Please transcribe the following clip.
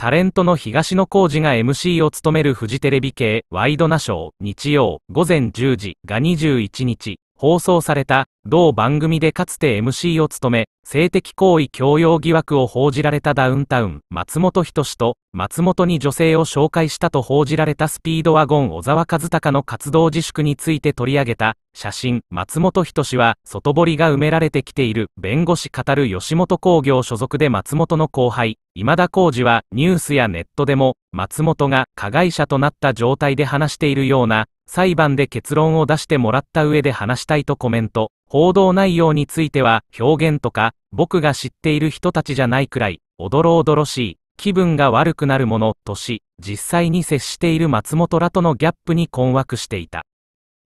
タレントの東野幸治が MC を務めるフジテレビ系ワイドナショー日曜午前10時が21日放送された同番組でかつて MC を務め性的行為強要疑惑を報じられたダウンタウン松本人志と松本に女性を紹介したと報じられたスピードワゴン小沢和孝の活動自粛について取り上げた写真、松本人志は、外堀が埋められてきている、弁護士語る吉本興業所属で松本の後輩、今田耕司は、ニュースやネットでも、松本が加害者となった状態で話しているような、裁判で結論を出してもらった上で話したいとコメント。報道内容については、表現とか、僕が知っている人たちじゃないくらい、おどろおどろしい、気分が悪くなるもの、とし、実際に接している松本らとのギャップに困惑していた。